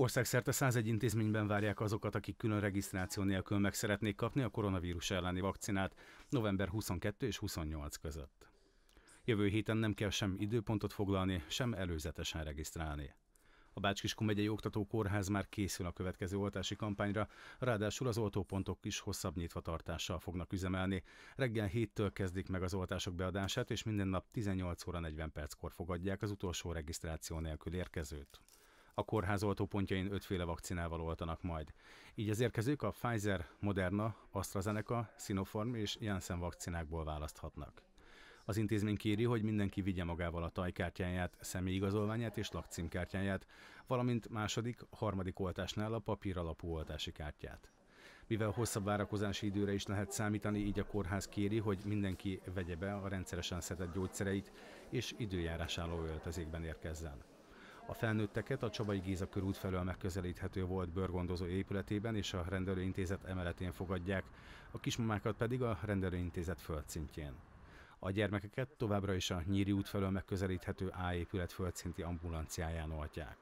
Országszerte 101 intézményben várják azokat, akik külön regisztráció nélkül meg szeretnék kapni a koronavírus elleni vakcinát november 22 és 28 között. Jövő héten nem kell sem időpontot foglalni, sem előzetesen regisztrálni. A Bács-Kiskun megyei oktatókórház már készül a következő oltási kampányra, ráadásul az oltópontok is hosszabb nyitvatartással fognak üzemelni. Reggel 7-től kezdik meg az oltások beadását, és minden nap 18 óra 40 perckor fogadják az utolsó regisztráció nélkül érkezőt a kórház oltópontjain ötféle vakcinával oltanak majd. Így az érkezők a Pfizer, Moderna, AstraZeneca, Sinopharm és Janssen vakcinákból választhatnak. Az intézmény kéri, hogy mindenki vigye magával a tajkártyáját, személyigazolványát és lakcímkártyáját, valamint második, harmadik oltásnál a papír alapú oltási kártyát. Mivel hosszabb várakozási időre is lehet számítani, így a kórház kéri, hogy mindenki vegye be a rendszeresen szedett gyógyszereit, és időjárás álló öltözékben érkezzen. A felnőtteket a Csabai Géza körút felől megközelíthető volt bőrgondozó épületében és a rendelőintézet emeletén fogadják, a kismamákat pedig a rendelőintézet földszintjén. A gyermekeket továbbra is a Nyíri út felől megközelíthető A épület földszinti ambulanciáján oltják.